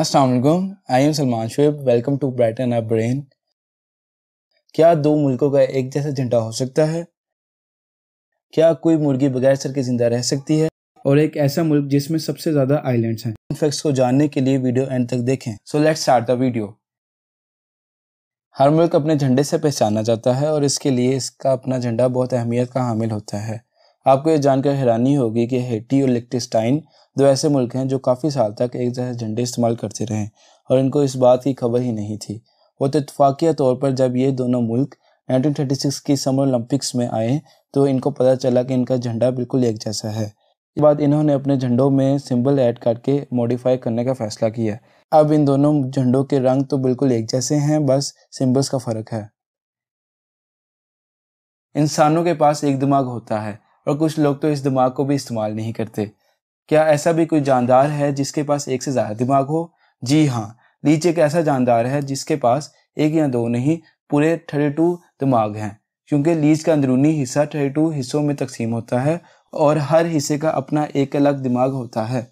Aslam I am Salman शुब welcome to Brighton a brain क्या दो मुल्कों का एक जैसा झंडा हो सकता है क्या कोई मुर्गी बगैर सर के ज़िंदा रह सकती है और एक ऐसा मुल्क जिसमें सबसे ज़्यादा आइलैंड्स हैं फैक्ट्स को जानने के लिए वीडियो एंड तक देखें so let's start the video हर मुल्क अपने झंडे से पहचाना जाता है और इसके लिए इसका अपना झंडा बहुत अहमियत का हामिल होता है आपको ये जानकर हैरानी होगी कि हेटी और लिक्टिस्टाइन दो ऐसे मुल्क हैं जो काफ़ी साल तक एक जैसे झंडे इस्तेमाल करते रहे और इनको इस बात की खबर ही नहीं थी वो तो इतफाक़िया तौर पर जब ये दोनों मुल्क 1936 की समर ओलंपिक्स में आए तो इनको पता चला कि इनका झंडा बिल्कुल एक जैसा है इसके बाद इन्होंने अपने झंडों में सिंबल ऐड करके मॉडिफाई करने का फैसला किया अब इन दोनों झंडों के रंग तो बिल्कुल एक जैसे हैं बस सिंबल्स का फ़र्क है इंसानों के पास एक दिमाग होता है और कुछ लोग तो इस दिमाग को भी इस्तेमाल नहीं करते क्या ऐसा भी कोई जानदार है जिसके पास एक से ज़्यादा दिमाग हो जी हाँ लीच एक ऐसा जानदार है जिसके पास एक या दो नहीं पूरे थर्टी टू दिमाग हैं क्योंकि लीच का अंदरूनी हिस्सा थर्टी टू हिस्सों में तकसीम होता है और हर हिस्से का अपना एक अलग दिमाग होता है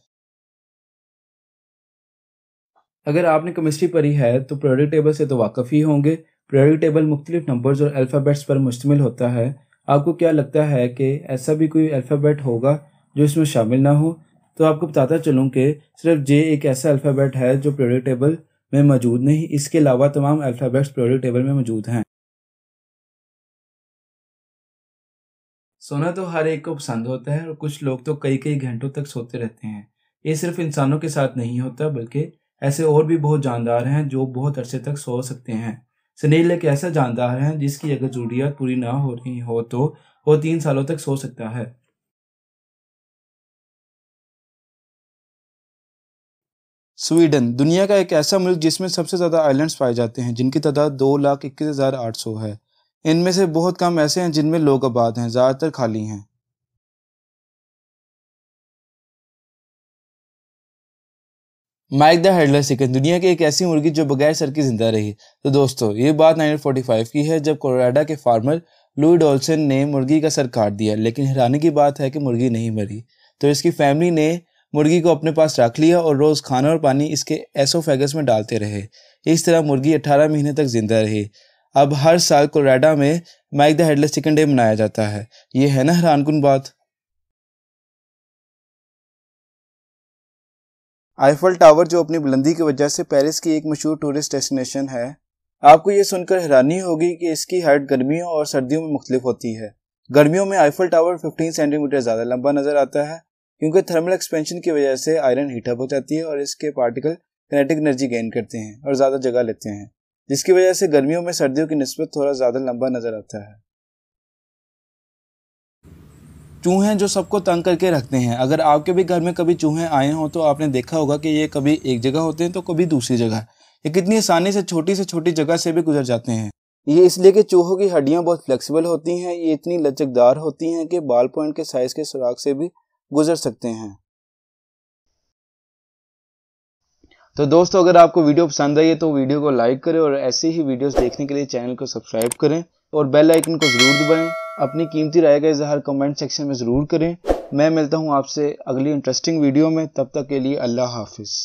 अगर आपने केमिस्ट्री पढ़ी है तो प्रोडक्ट टेबल से तो वाकफ़ ही होंगे प्रोडक्ट टेबल मुख्तलिफ नंबर्स और अल्फ़ाबेट्स पर मुश्तमिल होता है आपको क्या लगता है कि ऐसा भी कोई अल्फ़ाबेट होगा जो इसमें शामिल ना हो तो आपको बताता चलूँ कि सिर्फ जे एक ऐसा अल्फ़ाबेट है जो प्रोडक्ट टेबल में मौजूद नहीं इसके अलावा तमाम अल्फ़ाबेट्स प्रोडक्ट टेबल में मौजूद हैं सोना तो हर एक को पसंद होता है और कुछ लोग तो कई कई घंटों तक सोते रहते हैं ये सिर्फ इंसानों के साथ नहीं होता बल्कि ऐसे और भी बहुत जानदार हैं जो बहुत अरसे तक सो सकते हैं सनील एक ऐसा जानदार है जिसकी अगर जरूरियात पूरी ना हो रही हो तो वो तीन सालों तक सो सकता है स्वीडन दुनिया का एक ऐसा मुल्क जिसमें सबसे ज़्यादा आइलैंड्स पाए जाते हैं जिनकी तादाद दो लाख इक्कीस हज़ार आठ सौ है इनमें से बहुत कम ऐसे हैं जिनमें लोग आबाद हैं ज़्यादातर खाली हैं माइक द हेडलेस चिकन दुनिया की एक ऐसी मुर्गी जो बगैर सर की जिंदा रही तो दोस्तों ये बात 1945 की है जब कोलोराडा के फार्मर लुई डॉल्सन ने मुर्गी का सर काट दिया लेकिन हैरानी की बात है कि मुर्गी नहीं मरी तो इसकी फैमिली ने मुर्गी को अपने पास रख लिया और रोज़ खाना और पानी इसके एसोफेगस में डालते रहे इस तरह मुर्गी 18 महीने तक जिंदा रही अब हर साल कोलोराडा में Mike the headless chicken day मनाया जाता है ये है ना हैरानकुन बात आईफल टावर जो अपनी बुलंदी की वजह से पेरिस की एक मशहूर टूरिस्ट डेस्टिनेशन है आपको ये सुनकर हैरानी होगी कि इसकी हाइट गर्मियों और सर्दियों में मुख्तलिफ होती है गर्मियों में आईफल टावर 15 सेंटीमीटर ज़्यादा लंबा नज़र आता है क्योंकि थर्मल एक्सपेंशन की वजह से आयरन हीटअप हो जाती है और इसके पार्टिकल कनेटिक एनर्जी गेन करते हैं और ज़्यादा जगह लेते हैं जिसकी वजह से गर्मियों में सर्दियों की नस्बत थोड़ा ज़्यादा लंबा नज़र आता है चूहे जो सबको तंग करके रखते हैं अगर आपके भी घर में कभी चूहे आए हों तो आपने देखा होगा कि ये कभी एक जगह होते हैं तो कभी दूसरी जगह ये कितनी आसानी से छोटी से छोटी जगह से भी गुजर जाते हैं ये इसलिए कि चूहों की हड्डियाँ बहुत फ्लेक्सिबल होती हैं ये इतनी लचकदार होती हैं कि बाल पॉइंट के साइज़ के सुराख से भी गुजर सकते हैं तो दोस्तों अगर आपको वीडियो पसंद आई है तो वीडियो को लाइक करें और ऐसी ही वीडियोस देखने के लिए चैनल को सब्सक्राइब करें और बेल आइकन को ज़रूर दबाएं अपनी कीमती राय का इजहार कमेंट सेक्शन में ज़रूर करें मैं मिलता हूँ आपसे अगली इंटरेस्टिंग वीडियो में तब तक के लिए अल्लाह हाफिज़